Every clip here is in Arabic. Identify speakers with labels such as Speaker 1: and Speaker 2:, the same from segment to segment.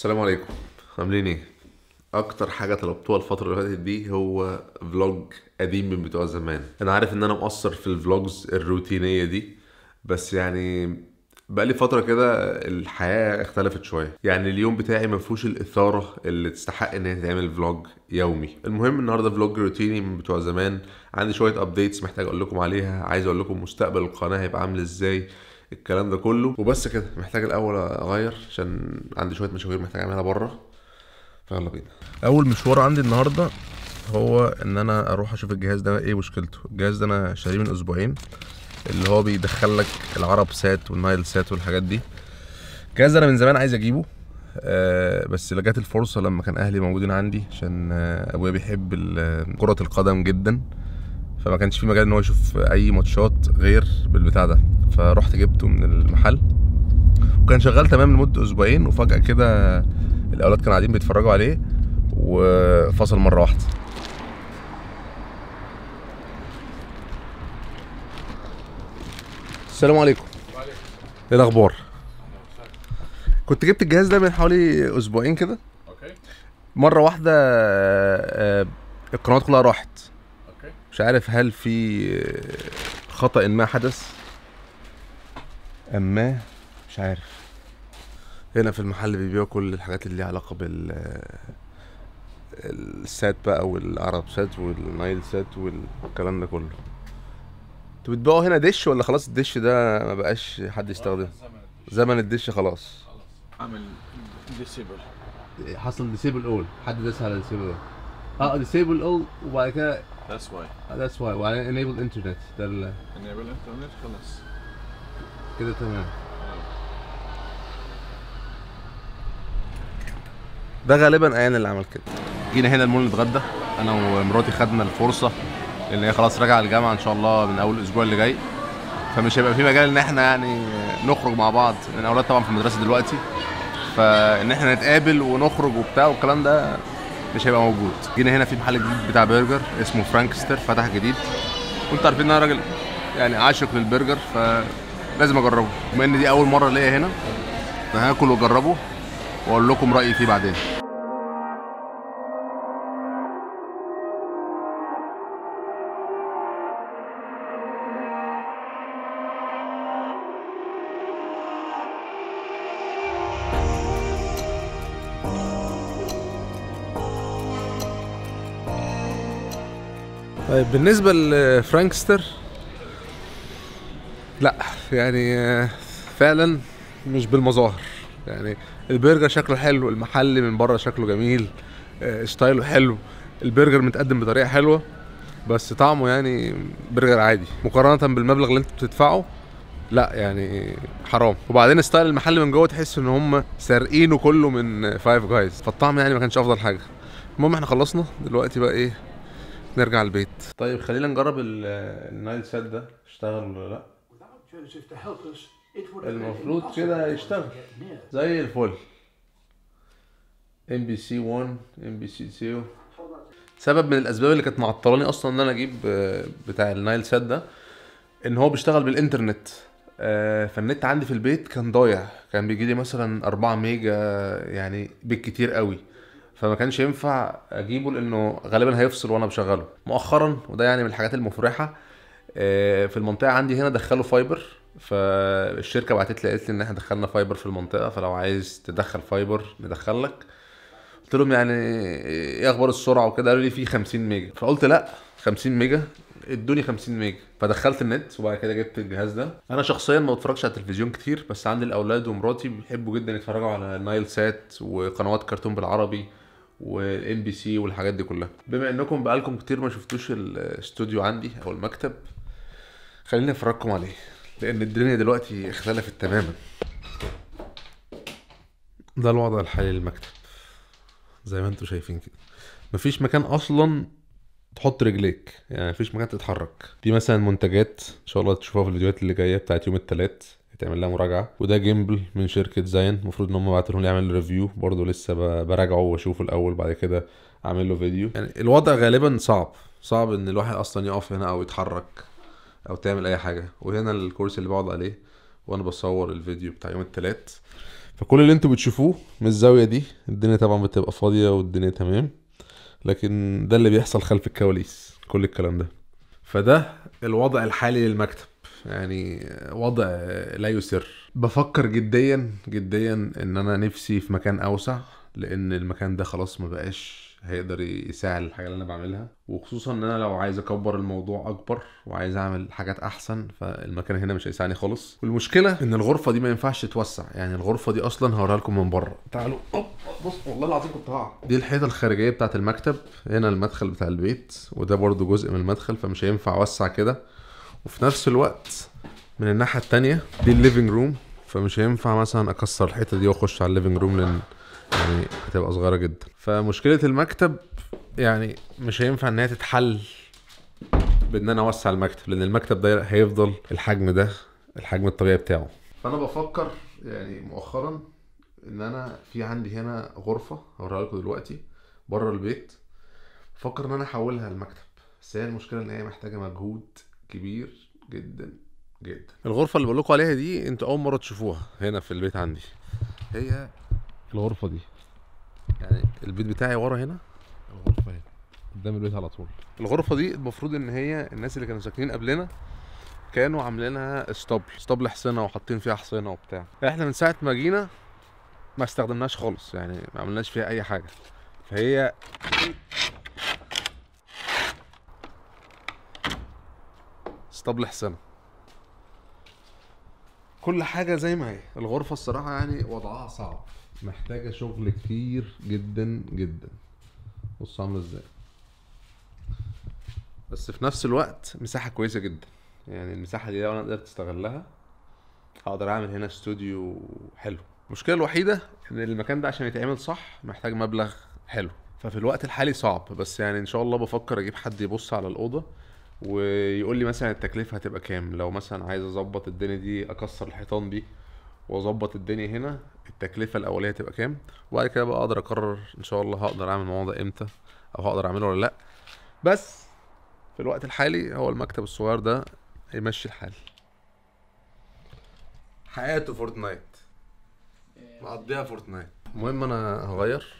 Speaker 1: السلام عليكم عاملين ايه اكتر حاجه طلبتوها الفتره اللي فاتت دي هو فلوج قديم من بتوع زمان انا عارف ان انا مقصر في الفلوجز الروتينيه دي بس يعني بقالي فتره كده الحياه اختلفت شويه يعني اليوم بتاعي ما فيهوش الاثاره اللي تستحق ان هي تعمل فلوج يومي المهم النهارده فلوج روتيني من بتوع زمان عندي شويه ابديتس محتاج اقول لكم عليها عايز اقول لكم مستقبل القناه هيبقى عامل ازاي الكلام ده كله وبس كده محتاج الاول اغير عشان عندي شويه مشاوير محتاج اعملها بره فيلا بينا اول مشوار عندي النهارده هو ان انا اروح اشوف الجهاز ده ايه مشكلته الجهاز ده انا شاريه من اسبوعين اللي هو بيدخل لك العرب سات والنايل سات والحاجات دي الجهاز ده انا من زمان عايز اجيبه أه بس لجات الفرصه لما كان اهلي موجودين عندي عشان آه، ابويا بيحب كره القدم جدا فما كانش في مجال ان هو يشوف اي ماتشات غير بالبتاع ده فرحت جبته من المحل وكان شغال تمام لمده اسبوعين وفجاه كده الاولاد كانوا قاعدين بيتفرجوا عليه وفصل مره واحده السلام عليكم ايه الاخبار كنت جبت الجهاز ده من حوالي اسبوعين كده اوكي مره واحده آه، آه، القنوات كلها راحت مش عارف هل في خطأ ما حدث أما مش عارف هنا في المحل بيبيعوا كل الحاجات اللي ليها علاقة بال السات بقى والعرب سات والنايل سات والكلام ده كله انتوا بتبيعوا هنا دش ولا خلاص الدش ده ما بقاش حد يستخدمه زمن الدش خلاص عامل ديسيبل حصل ديسيبل اول حد داس على ديسيبل اول اه ديسيبل اول وبعد كده That's why. Uh, that's why. well, enable internet ده uh, enable internet خلاص. كده تمام. ده غالبا ايان اللي عمل كده. جينا هنا المول نتغدى انا ومراتي خدنا الفرصه لان هي خلاص راجعه الجامعه ان شاء الله من اول الاسبوع اللي جاي فمش هيبقى في مجال ان احنا يعني نخرج مع بعض لان اولاد طبعا في المدرسه دلوقتي فان احنا نتقابل ونخرج وبتاع والكلام ده مش هيبقى موجود جينا هنا في محل جديد بتاع برجر اسمه فرانكستر فتح جديد وانت عارفين ان انا راجل يعني عاشق للبرجر فلازم اجربه بما ان دي اول مره ليا هنا فهاكل واجربه واقول لكم رايي فيه بعدين طيب بالنسبة لفرانكستر لا يعني فعلا مش بالمظاهر يعني البرجر شكله حلو المحل من بره شكله جميل آه، ستايله حلو البرجر متقدم بطريقة حلوة بس طعمه يعني برجر عادي مقارنة بالمبلغ اللي انت بتدفعه لا يعني حرام وبعدين ستايل المحل من جوه تحس ان هم سارقينه كله من فايف جايز فالطعم يعني ما كانش افضل حاجه المهم احنا خلصنا دلوقتي بقى ايه نرجع البيت طيب خلينا نجرب النايل سات ده اشتغل ولا لا المفروض كده يشتغل زي الفل ام بي سي 1 ام بي سي 2 سبب من الاسباب اللي كانت معطلاني اصلا ان انا اجيب آه، بتاع النايل سات ده ان هو بيشتغل بالانترنت آه، فالنت عندي في البيت كان ضايع كان بيجي لي مثلا 4 ميجا يعني بالكتير قوي فما كانش ينفع اجيبه لانه غالبا هيفصل وانا بشغله مؤخرا وده يعني من الحاجات المفرحه آه، في المنطقه عندي هنا دخلوا فايبر فالشركه بعتت لي قالت لي ان احنا دخلنا فايبر في المنطقه فلو عايز تدخل فايبر ندخل لك قلت لهم يعني ايه اخبار السرعه وكده قالوا لي في 50 ميجا فقلت لا 50 ميجا ادوني 50 ميجا فدخلت النت وبعد كده جبت الجهاز ده انا شخصيا ما بتفرجش على التلفزيون كتير بس عندي الاولاد ومراتي بيحبوا جدا يتفرجوا على نايل سات وقنوات كرتون بالعربي والام بي سي والحاجات دي كلها بما انكم بقالكم كتير ما شفتوش الاستوديو عندي او المكتب خليني افرجكم عليه لان الدنيا دلوقتي اختلفت تماما ده الوضع الحالي للمكتب زي ما انتم شايفين كده مفيش مكان اصلا تحط رجليك يعني مفيش مكان تتحرك دي مثلا منتجات ان شاء الله تشوفوها في الفيديوهات اللي جايه بتاعت يوم الثلاث تعمل لها مراجعه وده جيمبل من شركه زين المفروض ان هم بعتوا لي اعمل ريفيو برضه لسه براجعه واشوفه الاول بعد كده اعمل له فيديو يعني الوضع غالبا صعب صعب ان الواحد اصلا يقف هنا او يتحرك او تعمل اي حاجه وهنا الكرسي اللي بقعد عليه وانا بصور الفيديو بتاع يوم الثلاث فكل اللي انتوا بتشوفوه من الزاويه دي الدنيا طبعا بتبقى فاضيه والدنيا تمام لكن ده اللي بيحصل خلف الكواليس كل الكلام ده فده الوضع الحالي للمكتب يعني وضع لا يسر بفكر جديا جديا ان انا نفسي في مكان اوسع لان المكان ده خلاص ما بقاش هيقدر يساعد الحاجه اللي انا بعملها وخصوصا ان انا لو عايز اكبر الموضوع اكبر وعايز اعمل حاجات احسن فالمكان هنا مش هيساعدني خالص والمشكله ان الغرفه دي ما ينفعش تتوسع يعني الغرفه دي اصلا هوريها لكم من بره تعالوا بص والله العظيم كنت هقع دي الحيطه الخارجيه بتاعه المكتب هنا المدخل بتاع البيت وده برده جزء من المدخل فمش هينفع اوسع كده وفي نفس الوقت من الناحيه التانية دي الليفنج روم فمش هينفع مثلا اكسر الحته دي واخش على الليفنج روم لان يعني هتبقى صغيره جدا فمشكله المكتب يعني مش هينفع ان هي تتحل بان انا اوسع المكتب لان المكتب ده هيفضل الحجم ده الحجم الطبيعي بتاعه فانا بفكر يعني مؤخرا ان انا في عندي هنا غرفه هوريها لكم دلوقتي بره البيت بفكر ان انا احولها لمكتب بس هي المشكله ان هي محتاجه مجهود كبير جدا جدا الغرفه اللي بقول لكم عليها دي انتوا اول مره تشوفوها هنا في البيت عندي هي الغرفه دي يعني البيت بتاعي ورا هنا الغرفه هنا قدام البيت على طول الغرفه دي المفروض ان هي الناس اللي كانوا ساكنين قبلنا كانوا عاملينها اسطبل اسطبل حصينه وحاطين فيها حصينه وبتاع احنا من ساعه ما جينا ما استخدمناش خالص يعني ما عملناش فيها اي حاجه فهي اسطبل حسنا كل حاجه زي ما هي الغرفه الصراحه يعني وضعها صعب محتاجه شغل كتير جدا جدا بص عامله ازاي بس في نفس الوقت مساحه كويسه جدا يعني المساحه دي لو انا قدرت استغلها هقدر اعمل هنا استوديو حلو المشكله الوحيده ان المكان ده عشان يتعمل صح محتاج مبلغ حلو ففي الوقت الحالي صعب بس يعني ان شاء الله بفكر اجيب حد يبص على الاوضه ويقول لي مثلا التكلفه هتبقى كام لو مثلا عايز اظبط الدنيا دي اكسر الحيطان دي واظبط الدنيا هنا التكلفه الاوليه هتبقى كام وبعد كده بقى اقدر اقرر ان شاء الله هقدر اعمل الموضوع ده امتى او هقدر اعمله ولا لا بس في الوقت الحالي هو المكتب الصغير ده يمشي الحال حياته فورتنايت مقضيها فورتنايت المهم انا هغير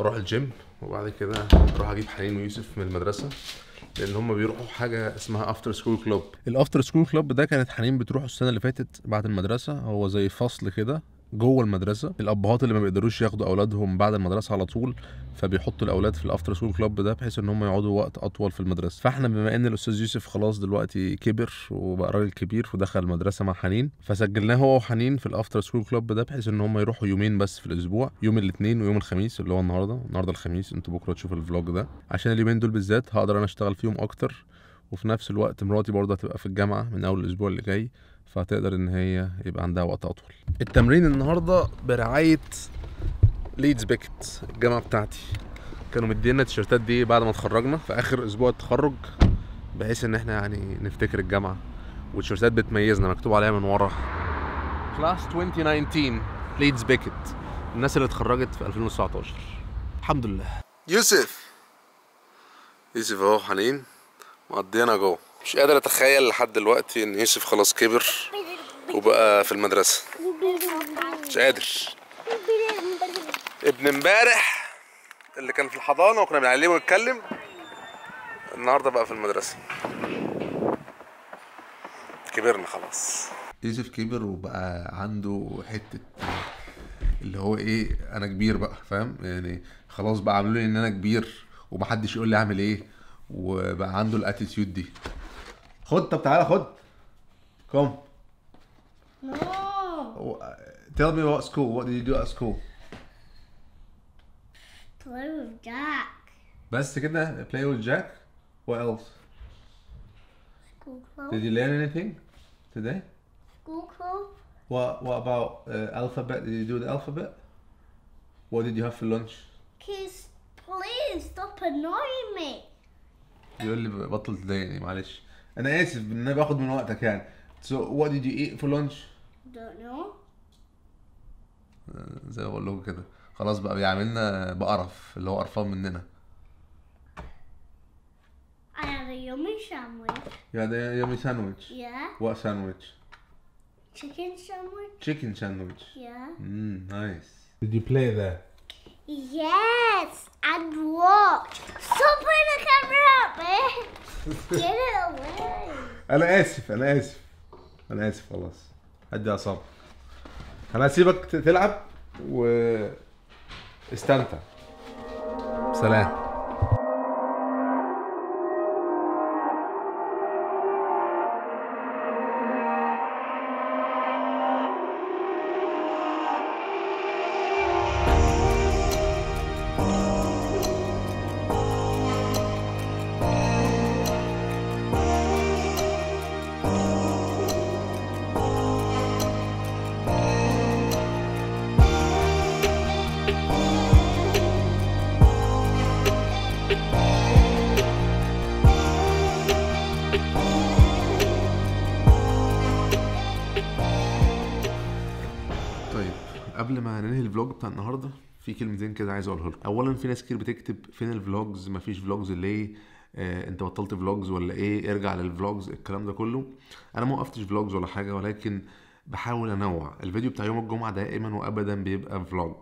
Speaker 1: اروح الجيم وبعد كده اروح اجيب حنين ويوسف من المدرسه لان هم بيروحوا حاجه اسمها افتر سكول كلوب الافتر سكول كلوب ده كانت حنين بتروحه السنه اللي فاتت بعد المدرسه هو زي فصل كده جوه المدرسه الابهات اللي ما بيقدروش ياخدوا اولادهم بعد المدرسه على طول فبيحطوا الاولاد في الافتر سكول كلاب ده بحيث ان هم يقعدوا وقت اطول في المدرسه فاحنا بما ان الاستاذ يوسف خلاص دلوقتي كبر وبقى راجل كبير ودخل المدرسه مع حنين فسجلناه هو وحنين في الافتر سكول كلاب ده بحيث ان هم يروحوا يومين بس في الاسبوع يوم الاثنين ويوم الخميس اللي هو النهارده النهارده الخميس انتوا بكره تشوفوا الفلوج ده عشان اليومين دول بالذات هقدر انا اشتغل فيهم اكتر وفي نفس الوقت مراتي برضه هتبقى في الجامعه من اول الاسبوع اللي جاي فهتقدر ان هي يبقى عندها وقت اطول التمرين النهارده برعايه ليدز بيكت الجامعه بتاعتي كانوا مدينا التيشيرتات دي بعد ما اتخرجنا في اخر اسبوع التخرج بحيث ان احنا يعني نفتكر الجامعه والتيشيرتات بتميزنا مكتوب عليها من ورا كلاس 2019 ليدز بيكت الناس اللي اتخرجت في 2019 الحمد لله يوسف يوسف اهو حنين مقضينا جوه مش قادر اتخيل لحد دلوقتي ان يوسف خلاص كبر وبقى في المدرسه مش قادر ابن امبارح اللي كان في الحضانه وكنا بنعلمه يتكلم النهارده بقى في المدرسه كبرنا خلاص يوسف كبر وبقى عنده حته اللي هو ايه انا كبير بقى فاهم يعني خلاص بقى عاملوني ان انا كبير ومحدش يقول لي اعمل ايه وبقى عنده الاتيتيود دي come no oh, uh, tell me about school what did you do at school play with Jack بس كده play with Jack what else school club did you learn anything today school club what what about uh, alphabet did you do the alphabet what did you have for lunch please stop annoying me يقول لي بطل تضايقني معلش انا اسف ان انا باخد من وقتك يعني so what did you eat for lunch don't know زي ما بقول لكم كده خلاص بقى بيعاملنا بقرف اللي هو قرفان مننا I had a yummy sandwich. You had a yummy sandwich? Yeah. What sandwich? Chicken sandwich. Chicken sandwich? Yeah. Mm, nice. Did you play there? Yes, and watch. Stop putting the camera up, babe. Get it away. أنا آسف أنا آسف أنا آسف خلاص هدي أعصابك أنا هسيبك تلعب و استمتع سلام هننهي الفلوج بتاع النهارده في كلمتين كده عايز اقولها لكم اولا في ناس كتير بتكتب فين الفلوجز مفيش فلوجز ليه آه، انت بطلت فلوجز ولا ايه ارجع للفلوجز الكلام ده كله انا ما وقفتش فلوجز ولا حاجه ولكن بحاول انوع الفيديو بتاع يوم الجمعه دائما وابدا بيبقى فلوج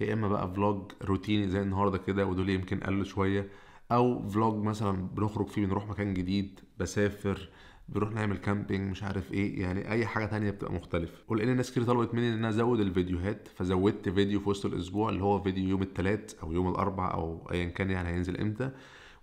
Speaker 1: يا اما بقى فلوج روتيني زي النهارده كده ودول يمكن قلوا شويه او فلوج مثلا بنخرج فيه بنروح مكان جديد بسافر بنروح نعمل كامبينج مش عارف ايه يعني اي حاجه تانية بتبقى مختلفه ولان الناس كتير طلبت مني ان انا ازود الفيديوهات فزودت فيديو في وسط الاسبوع اللي هو فيديو يوم الثلاث او يوم الاربع او ايا كان يعني هينزل امتى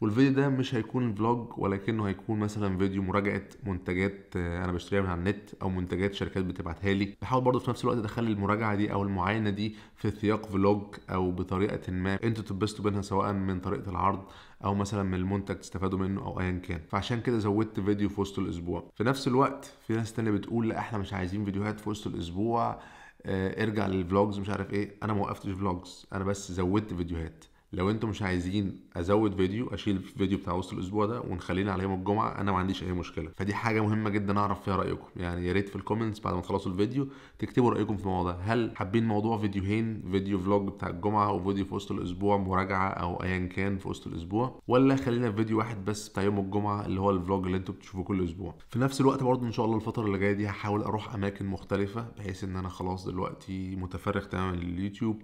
Speaker 1: والفيديو ده مش هيكون فلوج ولكنه هيكون مثلا فيديو مراجعه منتجات انا بشتريها من على النت او منتجات شركات بتبعتها لي بحاول برضه في نفس الوقت ادخل المراجعه دي او المعاينه دي في سياق فلوج او بطريقه ما انتوا تتبسطوا بينها سواء من طريقه العرض او مثلا من المنتج تستفادوا منه او ايا كان فعشان كده زودت فيديو في وسط الاسبوع في نفس الوقت في ناس تانية بتقول لا احنا مش عايزين فيديوهات في وسط الاسبوع آه، ارجع للفلوجز مش عارف ايه انا ما وقفتش فلوجز انا بس زودت فيديوهات لو انتم مش عايزين ازود فيديو اشيل الفيديو بتاع وسط الاسبوع ده ونخلينا على يوم الجمعه انا ما عنديش اي مشكله فدي حاجه مهمه جدا اعرف فيها رايكم يعني يا ريت في الكومنتس بعد ما تخلصوا الفيديو تكتبوا رايكم في الموضوع ده هل حابين موضوع فيديوهين فيديو فلوج بتاع الجمعه وفيديو في وسط الاسبوع مراجعه او ايا كان في وسط الاسبوع ولا خلينا في فيديو واحد بس بتاع يوم الجمعه اللي هو الفلوج اللي انتم بتشوفوه كل اسبوع في نفس الوقت برضه ان شاء الله الفتره اللي جايه دي هحاول اروح اماكن مختلفه بحيث ان انا خلاص دلوقتي متفرغ تماما لليوتيوب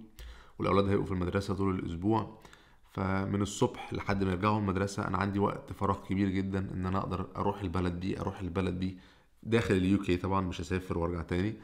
Speaker 1: والاولاد هيبقوا في المدرسه طول الاسبوع فمن الصبح لحد ما يرجعوا المدرسه انا عندي وقت فراغ كبير جدا ان انا اقدر اروح البلد دي اروح البلد دي داخل كي طبعا مش هسافر وارجع تاني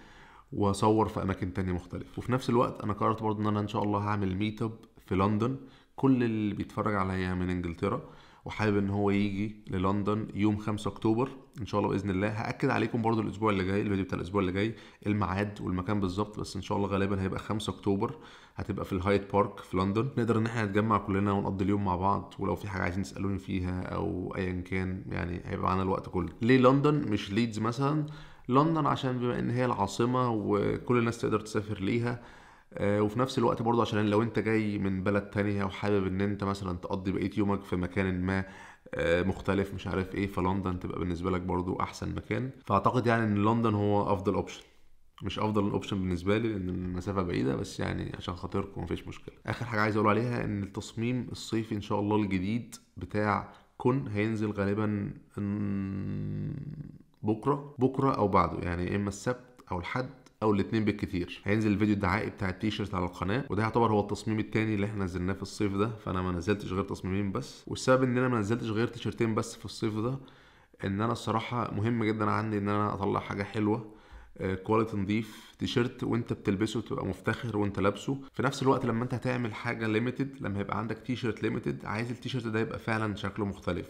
Speaker 1: واصور في اماكن تانية مختلفه وفي نفس الوقت انا قررت برضه ان انا ان شاء الله هعمل ميت اب في لندن كل اللي بيتفرج عليا من انجلترا وحابب ان هو يجي للندن يوم 5 اكتوبر ان شاء الله باذن الله هاكد عليكم برضو الاسبوع اللي جاي الفيديو بتاع الاسبوع اللي جاي الميعاد والمكان بالظبط بس ان شاء الله غالبا هيبقى 5 اكتوبر هتبقى في الهايت بارك في لندن نقدر ان احنا نتجمع كلنا ونقضي اليوم مع بعض ولو في حاجه عايزين تسالوني فيها او ايا كان يعني هيبقى معانا الوقت كله ليه لندن مش ليدز مثلا لندن عشان بما ان هي العاصمه وكل الناس تقدر تسافر ليها آه، وفي نفس الوقت برضه عشان لو انت جاي من بلد تانية وحابب ان انت مثلا تقضي بقية يومك في مكان ما آه، مختلف مش عارف ايه فلندن تبقى بالنسبة لك برضه احسن مكان فاعتقد يعني ان لندن هو افضل اوبشن مش افضل اوبشن بالنسبه لي لان المسافه بعيده بس يعني عشان خاطركم مفيش مشكله اخر حاجه عايز اقول عليها ان التصميم الصيفي ان شاء الله الجديد بتاع كون هينزل غالبا بكره بكره او بعده يعني اما السبت او الحد او الاثنين بالكتير هينزل الفيديو الدعائي بتاع التيشيرت على القناه وده يعتبر هو التصميم الثاني اللي احنا نزلناه في الصيف ده فانا ما نزلتش غير تصميمين بس والسبب ان انا ما نزلتش غير تيشيرتين بس في الصيف ده ان انا الصراحه مهم جدا عندي ان انا اطلع حاجه حلوه كواليتي آه، نظيف تيشيرت وانت بتلبسه تبقى مفتخر وانت لابسه في نفس الوقت لما انت هتعمل حاجه ليميتد لما يبقى عندك تيشيرت ليميتد عايز التيشيرت ده يبقى فعلا شكله مختلف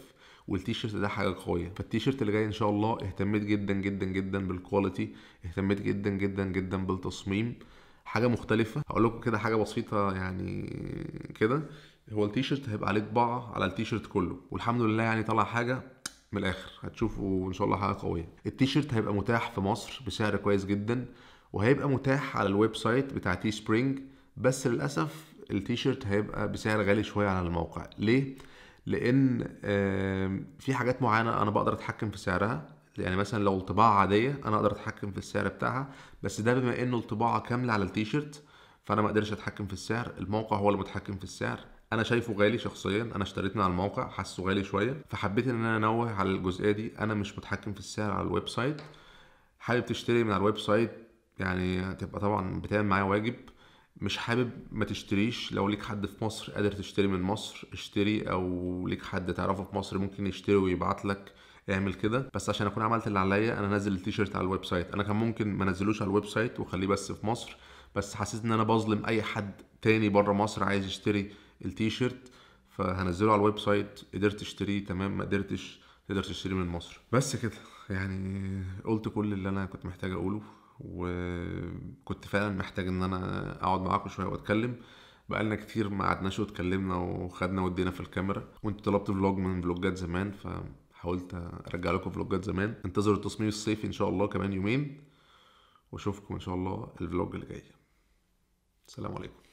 Speaker 1: والتيشيرت ده حاجه قويه فالتيشيرت اللي جاي ان شاء الله اهتميت جدا جدا جدا بالكواليتي اهتميت جدا جدا جدا بالتصميم حاجه مختلفه هقول لكم كده حاجه بسيطه يعني كده هو التيشيرت هيبقى عليه طباعه على التيشيرت كله والحمد لله يعني طلع حاجه من الاخر هتشوفوا ان شاء الله حاجه قويه التيشيرت هيبقى متاح في مصر بسعر كويس جدا وهيبقى متاح على الويب سايت بتاع تي سبرينج بس للاسف التيشيرت هيبقى بسعر غالي شويه على الموقع ليه لان في حاجات معينه انا بقدر اتحكم في سعرها يعني مثلا لو الطباعه عاديه انا اقدر اتحكم في السعر بتاعها بس ده بما انه الطباعه كامله على التيشيرت فانا ما اقدرش اتحكم في السعر الموقع هو اللي متحكم في السعر انا شايفه غالي شخصيا انا اشتريت من على الموقع حاسه غالي شويه فحبيت ان انا انوه على الجزئيه دي انا مش متحكم في السعر على الويب سايت حابب تشتري من على الويب سايت يعني هتبقى طبعا بتعمل معايا واجب مش حابب ما تشتريش لو ليك حد في مصر قادر تشتري من مصر اشتري او ليك حد تعرفه في مصر ممكن يشتري ويبعت لك اعمل كده بس عشان اكون عملت اللي عليا انا نزل التيشيرت على الويب سايت انا كان ممكن ما انزلوش على الويب سايت واخليه بس في مصر بس حسيت ان انا بظلم اي حد تاني بره مصر عايز يشتري التيشيرت فهنزله على الويب سايت قدرت اشتريه تمام ما قدرتش تقدر تشتري من مصر بس كده يعني قلت كل اللي انا كنت محتاج اقوله وكنت فعلا محتاج ان انا اقعد معاكم شويه واتكلم بقالنا كتير ما قعدناش واتكلمنا وخدنا ودينا في الكاميرا وانت طلبت فلوج من فلوجات زمان فحاولت ارجع لكم فلوجات زمان انتظروا التصميم الصيفي ان شاء الله كمان يومين واشوفكم ان شاء الله الفلوج اللي جاي السلام عليكم